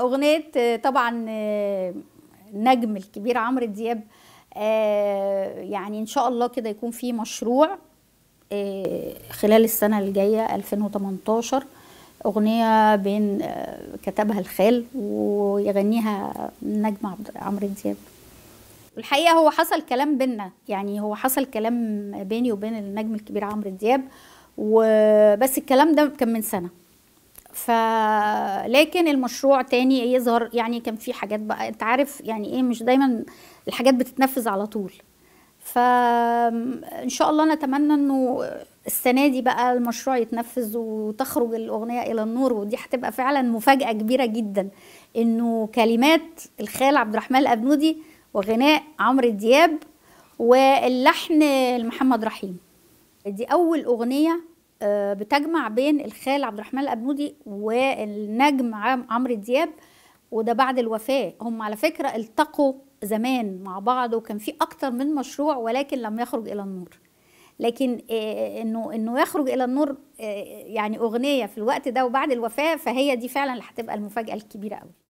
اغنيه آه، طبعا النجم آه، الكبير عمرو دياب آه، يعني ان شاء الله كده يكون في مشروع خلال السنه الجايه 2018 اغنيه بين كتبها الخال ويغنيها النجم عمرو دياب الحقيقه هو حصل كلام بينا يعني هو حصل كلام بيني وبين النجم الكبير عمرو دياب وبس الكلام ده كان من سنه لكن المشروع تاني إيه يظهر يعني كان في حاجات بقى انت عارف يعني ايه مش دايما الحاجات بتتنفذ على طول فان شاء الله نتمنى انه السنه دي بقى المشروع يتنفذ وتخرج الاغنيه الى النور ودي هتبقى فعلا مفاجاه كبيره جدا انه كلمات الخال عبد الرحمن الابنودي وغناء عمرو دياب واللحن لمحمد رحيم دي اول اغنيه آه، بتجمع بين الخال عبد الرحمن الابنودي والنجم عمرو دياب وده بعد الوفاه هم على فكره التقوا زمان مع بعض وكان في اكتر من مشروع ولكن لم يخرج الى النور لكن آه، انه انه يخرج الى النور آه، يعني اغنيه في الوقت ده وبعد الوفاه فهي دي فعلا اللي هتبقى المفاجاه الكبيره قوي